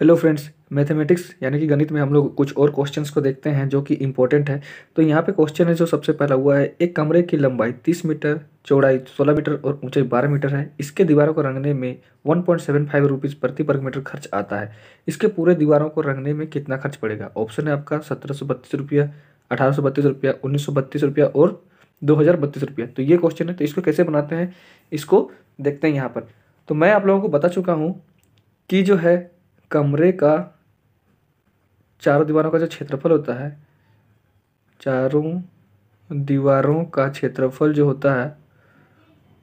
hello friends mathematics यानी कि गणित में हम लोग कुछ और क्वेश्चंस को देखते हैं जो कि इम्पोर्टेंट है तो यहाँ पे क्वेश्चन है जो सबसे पहला हुआ है एक कमरे की लंबाई 30 मीटर चौड़ाई 16 मीटर और ऊंचाई 12 मीटर है इसके दीवारों को रंगने में 1.75 पॉइंट प्रति वर्ग मीटर खर्च आता है इसके पूरे दीवारों को रंगने में कितना खर्च पड़ेगा ऑप्शन है आपका सत्रह सौ बत्तीस रुपया अठारह सौ बत्तीस रुपया उन्नीस सौ बत्तीस रुपया और दो हज़ार बत्तीस तो ये क्वेश्चन है तो इसको कैसे बनाते हैं इसको देखते हैं यहाँ पर तो मैं आप लोगों को बता चुका हूँ कि जो है कमरे का चारों दीवारों का जो क्षेत्रफल होता है चारों दीवारों का क्षेत्रफल जो होता है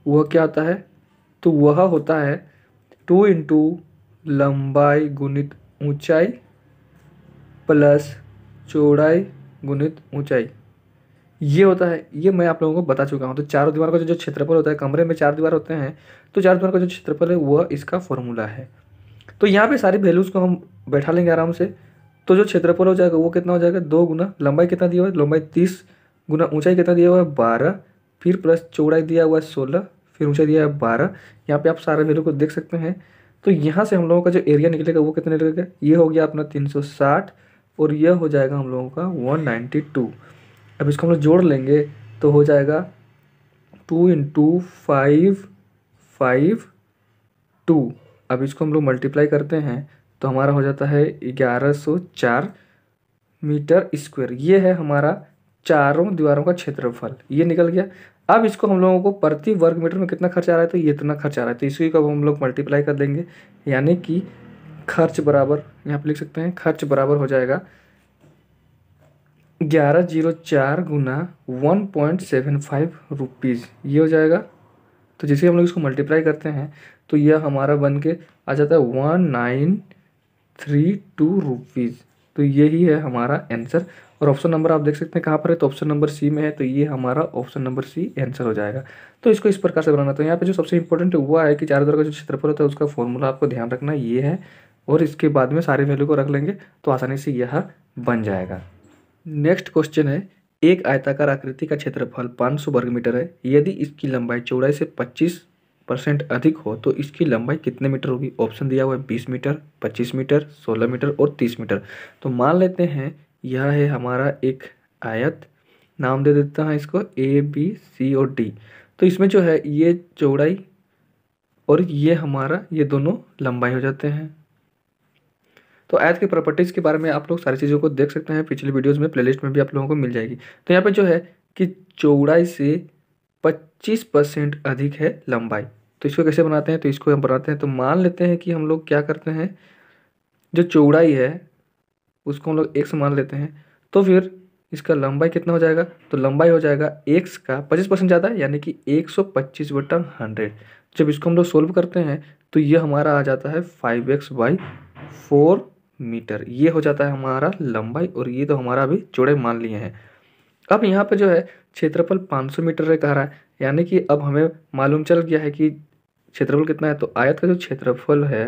वह क्या होता है तो वह होता है टू इंटू लंबाई गुणित ऊंचाई प्लस चौड़ाई गुणित ऊंचाई ये होता है ये मैं आप लोगों को बता चुका हूँ तो चारों दीवार का जो क्षेत्रफल होता है कमरे में चार दीवार होते हैं तो चार दीवार का जो क्षेत्रफल है वह इसका फॉर्मूला है तो यहाँ पे सारी वैल्यूज़ को हम बैठा लेंगे आराम से तो जो क्षेत्रफल हो जाएगा वो कितना हो जाएगा दो गुना लंबाई कितना दिया हुआ है लंबाई तीस गुना ऊंचाई कितना दिया हुआ है बारह फिर प्लस चौड़ाई दिया हुआ है सोलह फिर ऊंचाई दिया हुआ है बारह यहाँ पे आप सारे वैल्यू को देख सकते हैं तो यहाँ से हम लोगों का जो एरिया निकलेगा वो कितना निकलेगा ये हो गया अपना तीन सौ साठ और यह हो जाएगा हम लोगों का वन नाइन्टी टू अब इसको हम लोग जोड़ लेंगे तो हो जाएगा two into five five two अब इसको हम लोग मल्टीप्लाई करते हैं तो हमारा हो जाता है ग्यारह सौ चार मीटर स्क्वायर ये है हमारा चारों दीवारों का क्षेत्रफल ये निकल गया अब इसको हम लोगों को प्रति वर्ग मीटर में कितना खर्च आ रहा है तो ये इतना खर्च आ रहा है तो इसको अब हम लोग मल्टीप्लाई कर देंगे यानी कि खर्च बराबर यहाँ पर लिख सकते हैं खर्च बराबर हो जाएगा ग्यारह जीरो चार गुना one point seven five rupees ये हो जाएगा तो जैसे हम लोग इसको मल्टीप्लाई करते हैं तो यह हमारा बन के आ जाता है one nine three two rupees तो यही है हमारा आंसर और ऑप्शन नंबर आप देख सकते हैं कहाँ पर है तो ऑप्शन नंबर सी में है तो ये हमारा ऑप्शन नंबर सी आंसर हो जाएगा तो इसको इस प्रकार से बनाना तो यहाँ पे जो सबसे इंपॉर्टेंट हुआ है कि चार द्वारा का जो क्षेत्रफल होता है उसका फॉर्मूला आपको ध्यान रखना ये है और इसके बाद में सारे वैल्यू को रख लेंगे तो आसानी से यह बन जाएगा नेक्स्ट क्वेश्चन है एक आयताकार आकृति का क्षेत्रफल पाँच वर्ग मीटर है यदि इसकी लंबाई चौड़ाई से पच्चीस परसेंट अधिक हो तो इसकी लंबाई कितने मीटर होगी ऑप्शन दिया हुआ है बीस मीटर पच्चीस मीटर सोलह मीटर और तीस मीटर तो मान लेते हैं यह है हमारा एक आयत नाम दे देता है इसको ए बी सी और डी तो इसमें जो है ये चौड़ाई और ये हमारा ये दोनों लंबाई हो जाते हैं तो आयत के प्रॉपर्टीज़ के बारे में आप लोग सारी चीज़ों को देख सकते हैं पिछले वीडियोज़ में प्लेलिस्ट में भी आप लोगों को मिल जाएगी तो यहाँ पर जो है कि चौड़ाई से पच्चीस परसेंट अधिक है लंबाई तो इसको कैसे बनाते हैं तो इसको हम बनाते हैं तो मान लेते हैं कि हम लोग क्या करते हैं जो चौड़ाई है उसको हम लोग एक्स मान लेते हैं तो फिर इसका लंबाई कितना हो जाएगा तो लंबाई हो जाएगा एक्स का पच्चीस परसेंट ज़्यादा यानी कि एक सौ पच्चीस बटा हंड्रेड जब इसको हम लोग सोल्व करते हैं तो ये हमारा आ जाता है five X by four metre ये हो जाता है हमारा लंबाई और ये तो हमारा अभी चौड़ाई मान लिए हैं अब यहाँ पर जो है क्षेत्रफल 500 मीटर है कह रहा है यानी कि अब हमें मालूम चल गया है कि क्षेत्रफल कितना है तो आयत का जो क्षेत्रफल है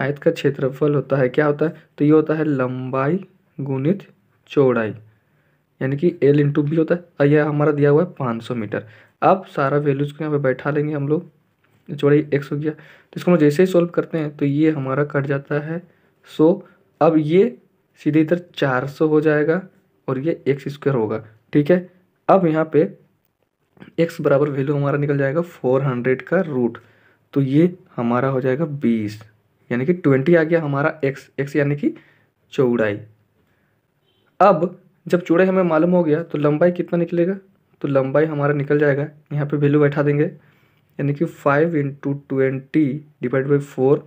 आयत का क्षेत्रफल होता है क्या होता है तो ये होता है लंबाई गुणित चौड़ाई यानी कि एल इंटू बी होता है और यह हमारा दिया हुआ है पाँच सौ मीटर अब सारा वैल्यूज़ को यहाँ पे बैठा लेंगे हम लोग चौड़ाई एक सौ गया तो इसको हम जैसे ही सॉल्व करते हैं तो ये हमारा कट जाता है सो अब ये सीधे इधर चार सौ हो जाएगा और ये एक्स स्क्वायर होगा ठीक है अब यहाँ पे एक्स बराबर वैल्यू हमारा निकल जाएगा फोर हंड्रेड का रूट तो ये हमारा हो जाएगा बीस यानी कि ट्वेंटी आ गया हमारा एक्स एक्स यानी कि चौड़ाई अब जब चौड़ाई हमें मालूम हो गया तो लंबाई कितना निकलेगा तो लंबाई हमारा निकल जाएगा यहाँ पे वैल्यू बैठा देंगे यानी कि five into twenty divide by four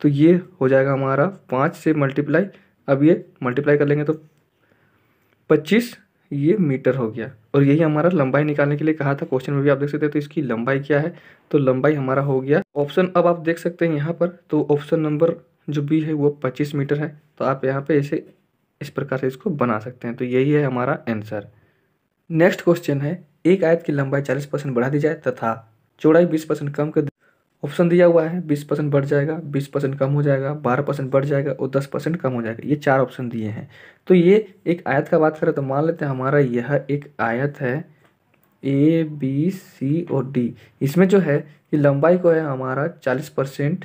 तो ये हो जाएगा हमारा पाँच से मल्टीप्लाई अब ये मल्टीप्लाई कर लेंगे तो पच्चीस ये मीटर हो गया और यही हमारा लंबाई निकालने के लिए कहा था क्वेश्चन में भी आप देख सकते हैं तो इसकी लंबाई क्या है तो लंबाई हमारा हो गया ऑप्शन अब आप देख सकते हैं यहाँ पर तो ऑप्शन नंबर जो बी है वो पच्चीस मीटर है तो आप यहाँ पे इसे इस प्रकार से इसको बना सकते हैं तो यही है हमारा आंसर नेक्स्ट क्वेश्चन है एक आयत की लंबाई चालीस परसेंट बढ़ा दी जाए तथा चौड़ाई बीस परसेंट कम कर ऑप्शन दिया हुआ है बीस परसेंट बढ़ जाएगा बीस परसेंट कम हो जाएगा बारह परसेंट बढ़ जाएगा और दस परसेंट कम हो जाएगा ये चार ऑप्शन दिए हैं तो ये एक आयत का बात करें तो मान लेते हैं हमारा यह एक आयत है ए बी सी और डी इसमें जो है कि लंबाई को है हमारा चालीस परसेंट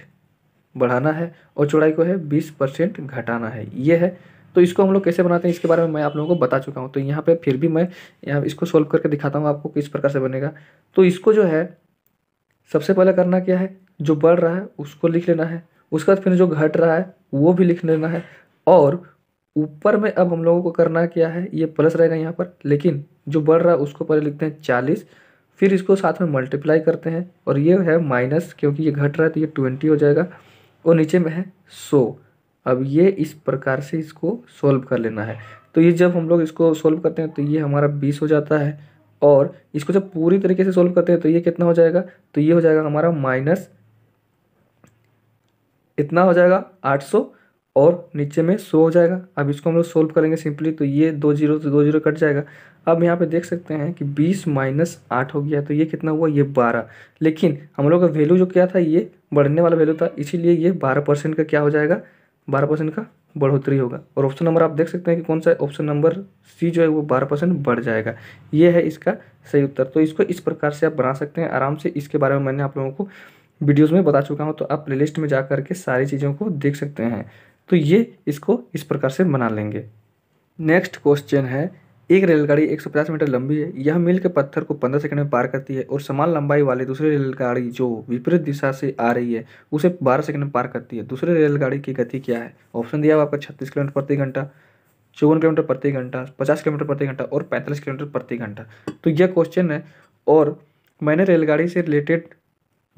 बढ़ाना है और चौड़ाई को है बीस परसेंट घटाना है ये है तो इसको हम लोग कैसे बनाते हैं इसके बारे में मैं आप लोगों को बता चुका हूँ तो यहाँ पे फिर भी मैं यहाँ इसको सोल्व करके दिखाता हूँ आपको किस प्रकार से बनेगा तो इसको जो है सबसे पहले करना क्या है जो बढ़ रहा है उसको लिख लेना है उसके बाद फिर जो घट रहा है वो भी लिख लेना है और ऊपर में अब हम लोगों को करना क्या है ये प्लस रहेगा यहाँ पर लेकिन जो बढ़ रहा है उसको पहले लिखते हैं चालीस फिर इसको साथ में मल्टीप्लाई करते हैं और ये है माइनस क्योंकि ये घट रहा है तो ये ट्वेंटी हो जाएगा और नीचे में है सौ अब ये इस प्रकार से इसको सॉल्व कर लेना है तो ये जब हम लोग इसको सॉल्व करते हैं तो ये हमारा बीस हो जाता है और इसको जब पूरी तरीके से सोल्व करते हैं तो ये कितना हो जाएगा तो ये हो जाएगा हमारा माइनस इतना हो जाएगा 800 और नीचे में 100 हो जाएगा अब इसको हम लोग सोल्व करेंगे सिंपली तो ये दो जीरो से दो जीरो कट जाएगा अब यहाँ पे देख सकते हैं कि 20 माइनस आठ हो गया तो ये कितना हुआ ये 12 लेकिन हम लोग का वैल्यू जो क्या था ये बढ़ने वाला वैल्यू था इसीलिए ये 12 परसेंट का क्या हो जाएगा 12 परसेंट का बढ़ोतरी होगा और ऑप्शन नंबर आप देख सकते हैं कि कौन सा ऑप्शन नंबर सी जो है वो बारह परसेंट बढ़ जाएगा ये है इसका सही उत्तर तो इसको इस प्रकार से आप बना सकते हैं आराम से इसके बारे में मैंने आप लोगों को वीडियोज़ में बता चुका हूँ तो आप प्ले में जा करके सारी चीज़ों को देख सकते हैं तो ये इसको इस प्रकार से बना लेंगे नेक्स्ट क्वेश्चन है एक रेलगाड़ी 150 मीटर लंबी है यह मील के पत्थर को 15 सेकंड में पार करती है और समान लंबाई वाली दूसरी रेलगाड़ी जो विपरीत दिशा से आ रही है उसे 12 सेकंड में पार करती है दूसरी रेलगाड़ी की गति क्या है ऑप्शन दिया हुआ आपका छत्तीस किलोमीटर प्रति घंटा चौवन किलोमीटर प्रति घंटा पचास किलोमीटर प्रति घंटा और पैंतालीस किलोमीटर प्रति घंटा तो यह क्वेश्चन है और मैंने रेलगाड़ी से रिलेटेड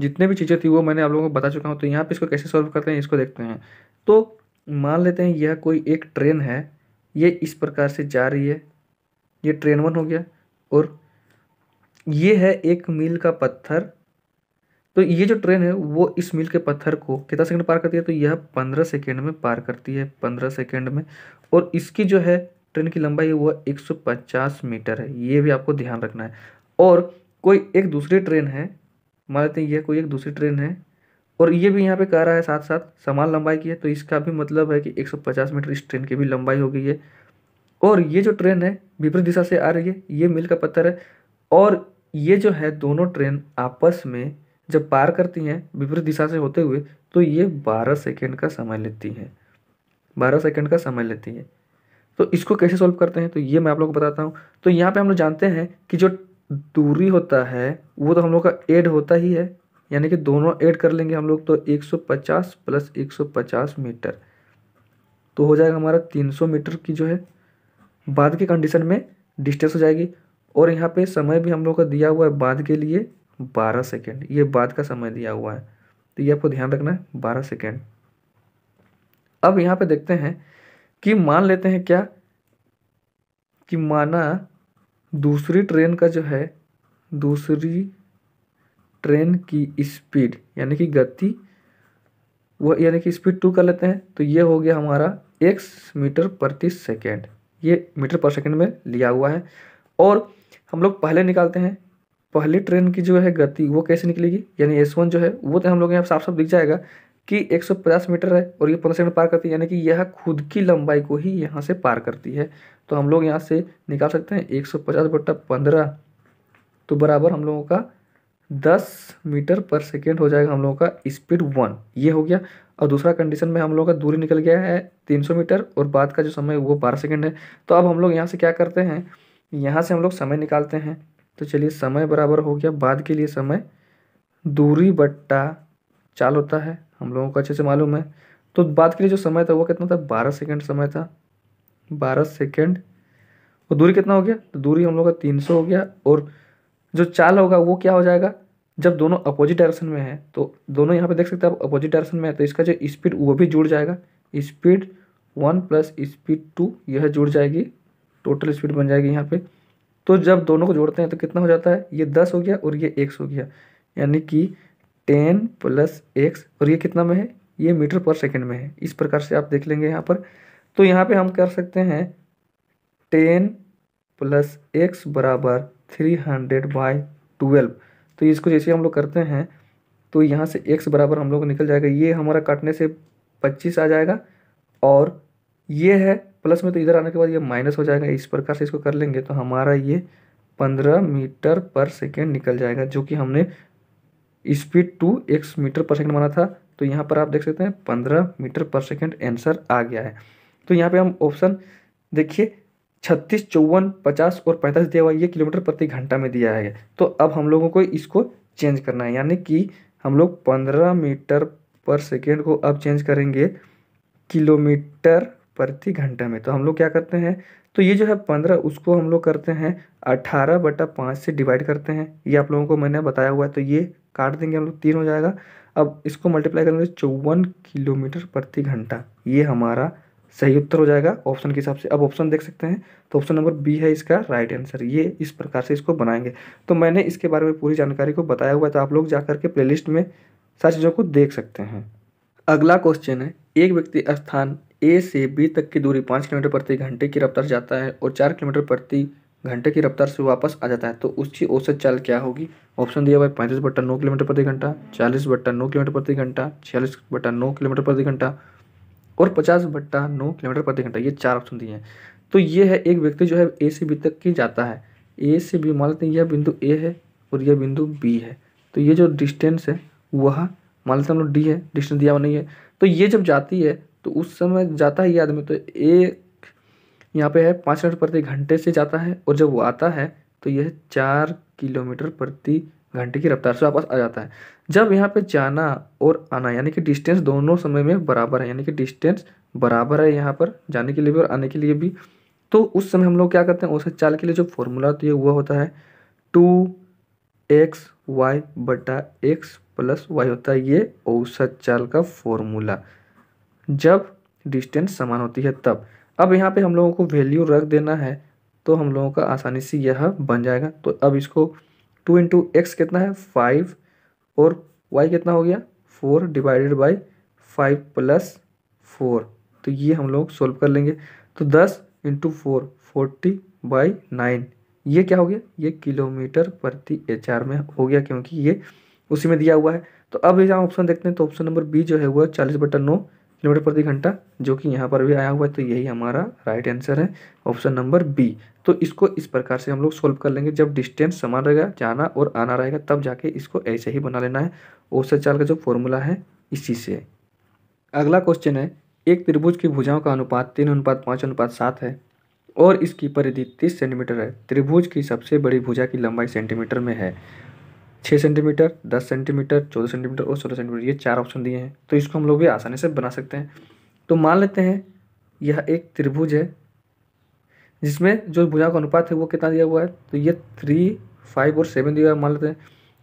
जितने भी चीज़ें थी वो मैंने आप लोगों को बता चुका हूँ तो यहाँ पे इसको कैसे सॉल्व करते हैं इसको देखते हैं तो मान लेते हैं यह कोई एक ट्रेन है ये इस प्रकार से जा रही है ये ट्रेन वन हो गया और ये है एक मील का पत्थर तो ये जो ट्रेन है वो इस मील के पत्थर को कितना सेकंड पार करती है तो यह पंद्रह सेकंड में पार करती है पंद्रह सेकंड में और इसकी जो है ट्रेन की लंबाई है वह एक सौ पचास मीटर है ये भी आपको ध्यान रखना है और कोई एक दूसरी ट्रेन है मान लेते हैं यह कोई एक दूसरी ट्रेन है और ये भी यहाँ पे कह रहा है साथ साथ समान लंबाई की है तो इसका भी मतलब है कि एक मीटर इस ट्रेन की भी लंबाई हो गई है और ये जो ट्रेन है विपरीत दिशा से आ रही है ये मिल का पत्थर है और ये जो है दोनों ट्रेन आपस में जब पार करती हैं विपरीत दिशा से होते हुए तो ये बारह सेकेंड का समय लेती हैं बारह सेकेंड का समय लेती है तो इसको कैसे सॉल्व करते हैं तो ये मैं आप लोग को बताता हूँ तो यहाँ पे हम लोग जानते हैं कि जो दूरी होता है वो तो हम लोग का एड होता ही है यानी कि दोनों ऐड कर लेंगे हम लोग तो 150 प्लस 150 मीटर तो हो जाएगा हमारा 300 मीटर की जो है बाद की कंडीशन में डिस्टेंस हो जाएगी और यहाँ पे समय भी हम लोग का दिया हुआ है बाद के लिए बारह सेकेंड ये बाद का समय दिया हुआ है तो ये आपको ध्यान रखना है बारह सेकेंड अब यहाँ पे देखते हैं कि मान लेते हैं क्या कि माना दूसरी ट्रेन का जो है दूसरी ट्रेन की स्पीड यानी कि गति वह यानी कि स्पीड टू कर लेते हैं तो ये हो गया हमारा एक्स मीटर प्रति सेकेंड ये मीटर पर सेकेंड में लिया हुआ है और हम लोग पहले निकालते हैं पहली ट्रेन की जो है गति वो कैसे निकलेगी यानी एस वन जो है वो तो हम लोग यहाँ साफ साफ दिख जाएगा कि 150 मीटर है और ये पंद्रह सेकंड पार करती है यानी कि यह खुद की लंबाई को ही यहाँ से पार करती है तो हम लोग यहाँ से निकाल सकते हैं एक सौ बटा पंद्रह तो बराबर हम लोगों का दस मीटर पर सेकेंड हो जाएगा हम लोगों का स्पीड वन ये हो गया और दूसरा कंडीशन में हम लोगों का दूरी निकल गया है तीन सौ मीटर और बाद का जो समय वो बारह सेकेंड है तो अब हम लोग यहाँ से क्या करते हैं यहाँ से हम लोग समय निकालते हैं तो चलिए समय बराबर हो गया बाद के लिए समय दूरी बट्टा चाल होता है हम लोगों को अच्छे से मालूम है तो बाद के लिए जो समय था वो कितना था बारह सेकेंड समय था बारह सेकेंड और दूरी कितना हो गया तो दूरी हम लोग का तीन सौ हो गया और जो चाल होगा वो क्या हो जाएगा जब दोनों अपोजिट डायरेक्शन में है तो दोनों यहाँ पे देख सकते हैं आप अपोजिट डायरेक्शन में है तो इसका जो स्पीड वो भी जुड़ जाएगा speed one plus speed two यह जुड़ जाएगी टोटल स्पीड बन जाएगी यहाँ पे तो जब दोनों को जोड़ते हैं तो कितना हो जाता है ये दस हो गया और ये एक्स हो गया यानी कि टेन प्लस एक्स और ये कितना में है ये मीटर पर सेकेंड में है इस प्रकार से आप देख लेंगे यहाँ पर तो यहाँ पर हम कर सकते हैं टेन प्लस एक्स बराबर थ्री हंड्रेड बाई ट्वेल्व तो इसको जैसे हम लोग करते हैं तो यहाँ से एक बराबर हम लोग निकल जाएगा ये हमारा काटने से पच्चीस आ जाएगा और ये है प्लस में तो इधर आने के बाद ये माइनस हो जाएगा इस प्रकार से इसको कर लेंगे तो हमारा ये पंद्रह मीटर पर सेकेंड निकल जाएगा जो कि हमने speed two X metre per second माना था तो यहाँ पर आप देख सकते हैं पंद्रह मीटर पर सेकेंड आंसर आ गया है तो यहाँ पे हम ऑप्शन देखिए छत्तीस चौवन पचास और पैंतालीस दिया हुआ ये किलोमीटर प्रति घंटा में दिया है तो अब हम लोगों को इसको चेंज करना है यानी कि हम लोग पंद्रह मीटर पर सेकेंड को अब चेंज करेंगे किलोमीटर प्रति घंटा में तो हम लोग क्या करते हैं तो ये जो है पंद्रह उसको हम लोग करते हैं अठारह बटा पाँच से डिवाइड करते हैं ये आप लोगों को मैंने बताया हुआ है तो ये काट देंगे हम लोग तीन हो जाएगा अब इसको मल्टीप्लाई करेंगे चौवन किलोमीटर प्रति घंटा ये हमारा सही उत्तर हो जाएगा ऑप्शन के हिसाब से अब ऑप्शन देख सकते हैं तो ऑप्शन नंबर बी है इसका राइट आंसर ये इस प्रकार से इसको बनाएंगे तो मैंने इसके बारे में पूरी जानकारी को बताया हुआ है तो आप लोग जा करके प्लेलिस्ट में सारी चीज़ों को देख सकते हैं अगला क्वेश्चन है एक व्यक्ति स्थान ए से बी तक की दूरी पाँच किलोमीटर प्रति घंटे की रफ्तार जाता है और चार किलोमीटर प्रति घंटे की रफ्तार से वापस आ जाता है तो उसकी औसत चाल क्या होगी ऑप्शन दिया हुआ है पैंतीस बट्टा नौ किलोमीटर प्रति घंटा चालीस बट्टा नौ किलोमीटर प्रति घंटा छियालीस बट्टा नौ किलोमीटर प्रति घंटा और पचास बट्टा नौ किलोमीटर प्रति घंटा ये चार ऑप्शन दिए हैं तो ये है एक व्यक्ति जो है ए से बी तक की जाता है ए से बी मान लेते हैं यह बिंदु ए है और यह बिंदु बी है तो ये जो डिस्टेंस है वह मान लेते हैं हम लोग डी है डिस्टेंस दिया हुआ नहीं है तो ये जब जाती है तो उस समय जाता है ये आदमी तो ए यहाँ पे है पाँच मिनट प्रति घंटे से जाता है और जब वो आता है तो यह चार किलोमीटर प्रति घंटे की रफ्तार से वापस आ जाता है जब यहाँ पे जाना और आना यानी कि डिस्टेंस दोनों समय में बराबर है यानी कि डिस्टेंस बराबर है यहाँ पर जाने के लिए भी और आने के लिए भी तो उस समय हम लोग क्या करते हैं औसत चाल के लिए जो फॉर्मूला तो ये हुआ होता है टू एक्स वाई बटा एक्स प्लस वाई होता है ये औसत चाल का फॉर्मूला जब डिस्टेंस समान होती है तब अब यहाँ पे हम लोगों को वैल्यू रख देना है तो हम लोगों का आसानी से यह बन जाएगा तो अब इसको टू इंटू एक्स कितना है फाइव और वाई कितना हो गया four divided by five plus four तो ये हम लोग सोल्व कर लेंगे तो दस into four forty by nine ये क्या हो गया ये किलोमीटर प्रति एच में हो गया क्योंकि ये उसी में दिया हुआ है तो अब ये जहाँ ऑप्शन देखते हैं तो ऑप्शन नंबर बी जो है वो चालीस बटन नौ किलोमीटर प्रति घंटा जो कि यहाँ पर भी आया हुआ है तो यही हमारा राइट आंसर है ऑप्शन नंबर बी तो इसको इस प्रकार से हम लोग सोल्व कर लेंगे जब डिस्टेंस समान रहेगा जाना और आना रहेगा तब जाके इसको ऐसे ही बना लेना है औसत चाल का जो फॉर्मूला है इसी से अगला क्वेश्चन है एक त्रिभुज की भुजाओं का अनुपात तीन अनुपात पाँच अनुपात सात है और इसकी परिधि तीस सेंटीमीटर है त्रिभुज की सबसे बड़ी भुजा की लंबाई सेंटीमीटर में है छः सेंटीमीटर दस सेंटीमीटर चौदह सेंटीमीटर और सोलह सेंटीमीटर ये चार ऑप्शन दिए हैं तो इसको हम लोग भी आसानी से बना सकते हैं तो मान लेते हैं यह एक त्रिभुज है जिसमें जो भुजाओं का अनुपात है वो कितना दिया हुआ है तो ये थ्री फाइव और सेवन दिया हुआ मान लेते हैं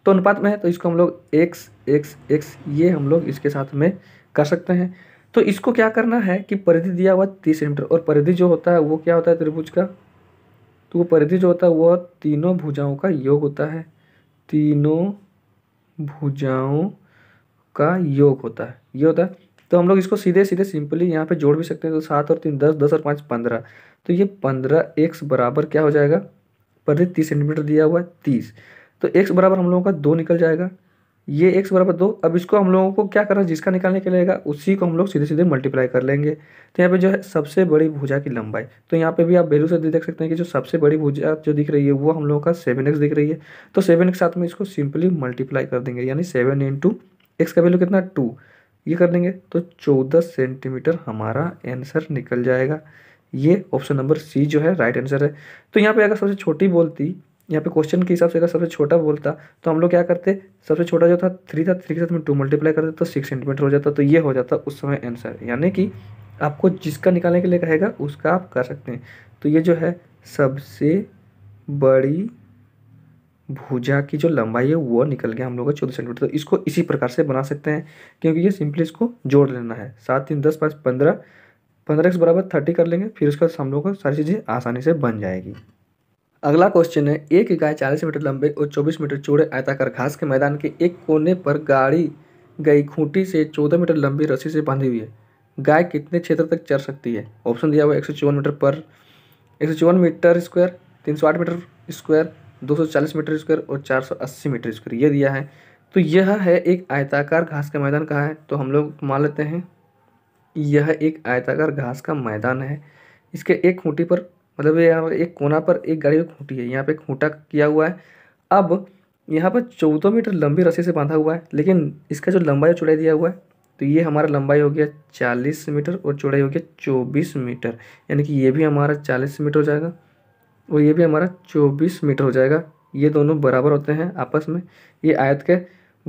तो अनुपात में है तो इसको हम लोग एक्स एक्स एक्स ये हम लोग इसके साथ में कर सकते हैं तो इसको क्या करना है कि परिधि दिया हुआ तीस सेंटीमीटर और परिधि जो होता है वो क्या होता है त्रिभुज का तो वो परिधि जो होता है वह तीनों भुजाओं का योग होता है तीनों भुजाओं का योग होता है ये होता है तो हम लोग इसको सीधे सीधे सिंपली यहाँ पे जोड़ भी सकते हैं तो सात और तीन दस दस और पाँच पंद्रह तो ये पंद्रह एक्स बराबर क्या हो जाएगा पर तीस सेंटीमीटर दिया हुआ है तीस तो एक्स बराबर हम लोगों का दो निकल जाएगा ये एक्स बराबर दो अब इसको हम लोगों को क्या करना है जिसका निकालने के लिएगा उसी को हम लोग सीधे सीधे मल्टीप्लाई कर लेंगे तो यहाँ पे जो है सबसे बड़ी भुजा की लंबाई तो यहाँ पे भी आप वैल्यू से देख सकते हैं कि जो सबसे बड़ी भुजा जो दिख रही है वो हम लोगों का सेवन एक्स दिख रही है तो सेवन के साथ में इसको सिंपली मल्टीप्लाई कर देंगे यानी सेवन इंटू एक्स का वैल्यू कितना टू ये कर देंगे तो चौदह सेंटीमीटर हमारा आंसर निकल जाएगा ये ऑप्शन नंबर सी जो है राइट आंसर है तो यहाँ पे अगर सबसे छोटी बोलती यहाँ पे क्वेश्चन के हिसाब से अगर सबसे छोटा बोलता तो हम लोग क्या करते सबसे छोटा जो था थ्री था थ्री के साथ में टू मल्टीप्लाई करते तो सिक्स सेंटीमीटर हो जाता तो ये हो जाता उस समय आंसर यानी कि आपको जिसका निकालने के लिए कहेगा उसका आप कर सकते हैं तो ये जो है सबसे बड़ी भुजा की जो लंबाई है वो निकल गया हम लोग का चौदह सेंटीमीटर तो इसको इसी प्रकार से बना सकते हैं क्योंकि ये सिंपली इसको जोड़ लेना है सात तीन दस पाँच पंद्रह पंद्रह एक्स बराबर थर्टी कर लेंगे फिर उसका हम लोग को सारी चीज़ें आसानी से बन जाएगी अगला क्वेश्चन है एक इकाई चालीस मीटर लंबे और चौबीस मीटर चौड़े आयताकार घास के मैदान के एक कोने पर गाड़ी गई खूंटी से चौदह मीटर लंबी रस्सी से बांधी हुई है गाय कितने क्षेत्र तक चर सकती है ऑप्शन दिया हुआ है एक मीटर पर एक मीटर स्क्वायर तीन मीटर स्क्वायर 240 मीटर स्क्वायर और 480 मीटर स्क्वायर ये दिया है तो यह है एक आयताकार घास का मैदान कहाँ है तो हम लोग मान लेते हैं यह एक आयताकार घास का मैदान है इसके एक खूंटी पर मतलब यहाँ एक कोना पर एक गाड़ी की खूंटी है यहाँ पे खूंटा किया हुआ है अब यहाँ पर चौदह मीटर लंबी रस्सी से बांधा हुआ है लेकिन इसका जो लंबाई चौड़ाई दिया हुआ है तो ये हमारा लंबाई हो गया चालीस मीटर और चौड़ाई हो गया चौबीस मीटर यानी कि ये भी हमारा चालीस मीटर हो जाएगा और ये भी हमारा चौबीस मीटर हो जाएगा ये दोनों बराबर होते हैं आपस में ये आयत के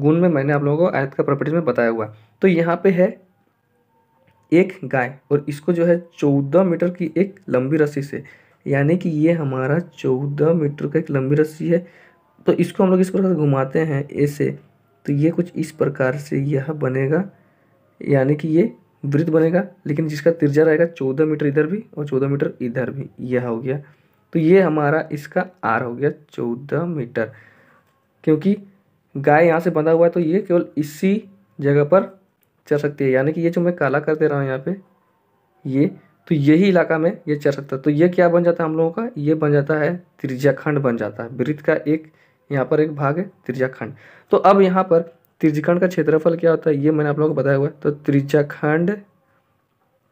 गुण में मैंने आप लोगों को आयत का प्रॉपर्टीज में बताया हुआ तो यहाँ पे है एक गाय और इसको जो है चौदह मीटर की एक लंबी रस्सी से यानी कि ये हमारा चौदह मीटर का एक लंबी रस्सी है तो इसको हम लोग इस प्रकार घुमाते हैं ऐसे तो ये कुछ इस प्रकार से यह बनेगा यानी कि ये वृत्त बनेगा लेकिन जिसका तिरजा रहेगा चौदह मीटर इधर भी और चौदह मीटर इधर भी यह हो गया तो ये हमारा इसका आर हो गया चौदह मीटर क्योंकि गाय यहाँ से बंधा हुआ है तो ये केवल इसी जगह पर चर सकती है यानी कि ये जो मैं काला कर दे रहा हूँ यहाँ पे ये तो यही इलाका में ये चर सकता है तो ये क्या बन जाता है हम लोगों का ये बन जाता है त्रिज्याखंड बन जाता है वृत्त का एक यहाँ पर एक भाग है त्रिज्याखंड तो अब यहाँ पर त्रिज्याखंड का क्षेत्रफल क्या होता है ये मैंने आप लोगों को बताया हुआ है तो त्रिज्याखंड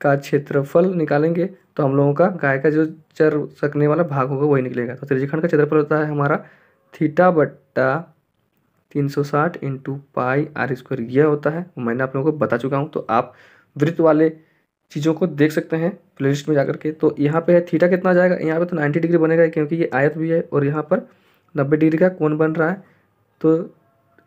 का क्षेत्रफल निकालेंगे तो हम लोगों का गाय का जो चर सकने वाला भाग होगा वही निकलेगा तो त्रिज्याखंड का क्षेत्रफल होता है हमारा थीटा बट्टा तीन सौ साठ इंटू पाई आर स्क्वायर यह होता है मैंने आप लोगों को बता चुका हूँ तो आप वृत्त वाले चीज़ों को देख सकते हैं प्ले लिस्ट में जाकर के तो यहाँ पे है थीटा कितना जाएगा यहाँ पे तो 90 डिग्री बनेगा क्योंकि ये आयत भी है और यहाँ पर 90 डिग्री का कोण बन रहा है तो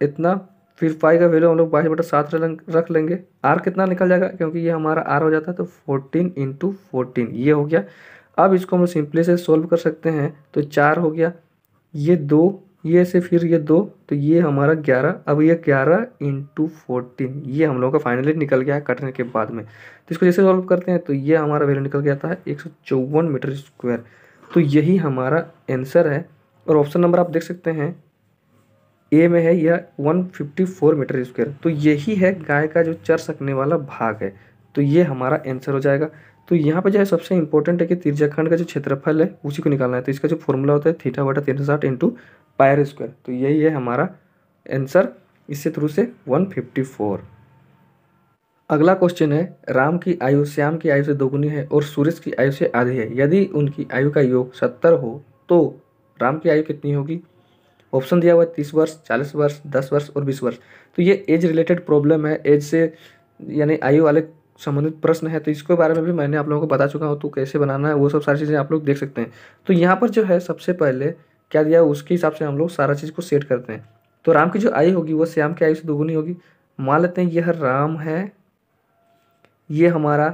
इतना फिर पाई का वैल्यू हम लोग बाईस बटा सात रख लेंगे आर कितना निकल जाएगा क्योंकि ये हमारा आर हो जाता है तो फोर्टीन इंटू फोर्टीन ये हो गया अब इसको हम सिंपली से सोल्व कर सकते हैं तो चार हो गया ये दो ये से फिर ये दो तो ये हमारा ग्यारह अब ये ग्यारह इंटू फोर्टीन ये हम लोगों का फाइनली निकल गया है कटने के बाद में तो इसको जैसे सॉल्व करते हैं तो ये हमारा वैल्यू निकल गया था एक सौ चौवन मीटर स्क्वायर तो यही हमारा आंसर है और ऑप्शन नंबर आप देख सकते हैं ए में है यह 154 मीटर स्क्वायर तो यही है गाय का जो चर सकने वाला भाग है तो ये हमारा आंसर हो जाएगा तो यहाँ पे जो है सबसे इंपॉर्टेंट है कि तिरजाखंड का जो क्षेत्रफल है उसी को निकालना है तो इसका जो फॉर्मूला होता है थीठा बटा तीन सौ साठ इंटू पायर स्क्वायर तो यही है हमारा आंसर इससे थ्रू से 154 अगला क्वेश्चन है राम की आयु श्याम की आयु से दोगुनी है और सूरज की आयु से आधी है यदि उनकी आयु का योग सत्तर हो तो राम की आयु कितनी होगी ऑप्शन दिया हुआ है तीस वर्ष चालीस वर्ष दस वर्ष और बीस वर्ष तो ये एज रिलेटेड प्रॉब्लम है एज से यानी आयु वाले संबंधित प्रश्न है तो इसके बारे में भी मैंने आप लोगों को बता चुका हूँ तो कैसे बनाना है वो सब सारी चीज़ें आप लोग देख सकते हैं तो यहाँ पर जो है सबसे पहले क्या दिया उसके हिसाब से हम लोग सारा चीज़ को सेट करते हैं तो राम की जो आयु होगी वो श्याम की आयु से दोगुनी होगी मान लेते हैं यह राम है ये हमारा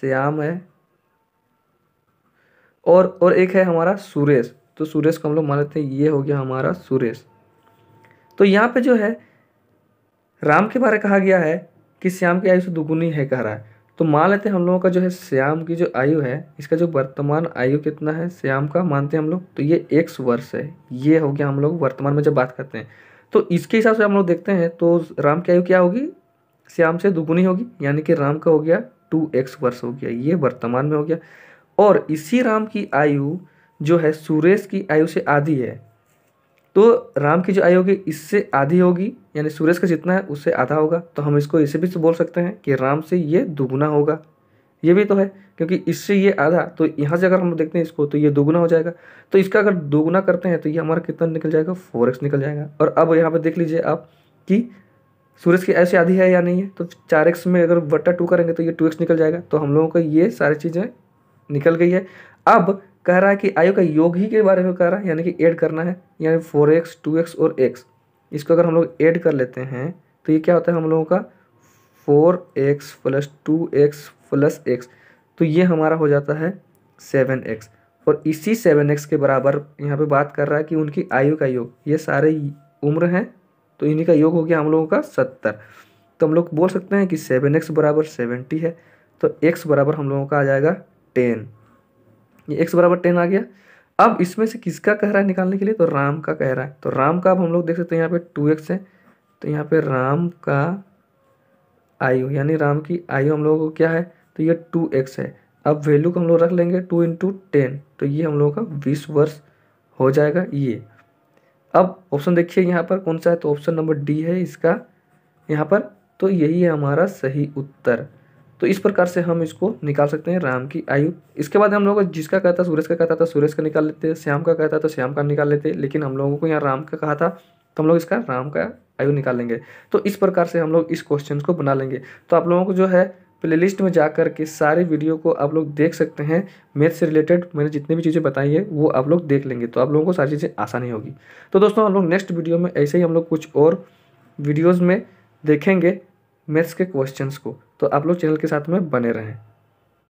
श्याम है और और एक है हमारा सुरेश तो सुरेश को हम लोग मान लेते हैं ये हो गया हमारा सुरेश तो यहाँ पे जो है राम के बारे कहा गया है कि श्याम की आयु से दुगुनी है कह रहा है तो मान लेते हैं हम लोगों का जो है श्याम की जो आयु है इसका जो वर्तमान आयु कितना है श्याम का मानते हैं हम लोग तो ये एक्स वर्ष है ये हो गया हम लोग वर्तमान में जब बात करते हैं तो इसके हिसाब से हम लोग देखते हैं तो राम की आयु क्या होगी श्याम से दुगुनी होगी यानी कि राम का हो गया टू एक्स वर्ष हो गया ये वर्तमान में हो गया और इसी राम की आयु जो है सुरेश की आयु से आधी है तो राम की जो आयु होगी इससे आधी होगी यानी सूरज का जितना है उससे आधा होगा तो हम इसको इसे भी तो बोल सकते हैं कि राम से ये दोगुना होगा ये भी तो है क्योंकि इससे ये आधा तो यहाँ से अगर हम देखते हैं इसको तो ये दोगुना हो जाएगा तो इसका अगर दोगुना करते हैं तो ये हमारा कितना निकल जाएगा फोर एक्स निकल जाएगा और अब यहाँ पर देख लीजिए आप कि सूरज की ऐसी आधी है या नहीं है तो चार एक्स में अगर बट्टा टू करेंगे तो ये टू एक्स निकल जाएगा तो हम लोगों का ये सारी चीज़ें निकल गई है अब कह रहा है कि आयु का योग ही के बारे में कह रहा है यानी कि ऐड करना है यानी फोर एक्स टू एक्स और एक्स इसको अगर हम लोग ऐड कर लेते हैं तो ये क्या होता है हम लोगों का four x plus two x plus x तो ये हमारा हो जाता है सेवन एक्स और इसी सेवन एक्स के बराबर यहाँ पे बात कर रहा है कि उनकी आयु का योग ये सारे उम्र हैं तो इन्हीं का योग हो गया हम लोगों का सत्तर तो हम लोग बोल सकते हैं कि सेवन एक्स बराबर सेवेंटी है तो एक्स बराबर हम लोगों का आ जाएगा टेन ये एक्स बराबर टेन आ गया अब इसमें से किसका कह रहा है निकालने के लिए तो राम का कह रहा है तो राम का अब हम लोग देख सकते हैं यहाँ पे टू एक्स है तो यहाँ पे राम का आयु यानी राम की आयु हम लोगों को क्या है तो ये टू एक्स है अब वैल्यू को हम लोग रख लेंगे टू इंटू टेन तो ये हम लोगों का बीस वर्ष हो जाएगा ये अब ऑप्शन देखिए यहाँ पर कौन सा है तो ऑप्शन नंबर डी है इसका यहाँ पर तो यही है हमारा सही उत्तर तो इस प्रकार से हम इसको निकाल सकते हैं राम की आयु इसके बाद हम लोग जिसका कहता सूरज का कहता था सूरज का निकाल लेते श्याम का कहता तो श्याम का निकाल लेते लेकिन हम लोगों को यहाँ राम का कहा था तो हम लोग इसका राम का आयु निकाल लेंगे तो इस प्रकार से हम लोग इस क्वेश्चन को बना लेंगे तो आप लोगों को जो है प्लेलिस्ट में जा कर के सारे वीडियो को आप लोग देख सकते हैं मैथ से रिलेटेड मैंने जितनी भी चीज़ें बताई है वो आप लोग देख लेंगे तो आप लोगों को सारी चीज़ें आसानी होगी तो दोस्तों हम लोग नेक्स्ट वीडियो में ऐसे ही हम लोग कुछ और वीडियोज़ में देखेंगे मैथ्स के क्वेश्चंस को तो आप लोग चैनल के साथ में बने रहें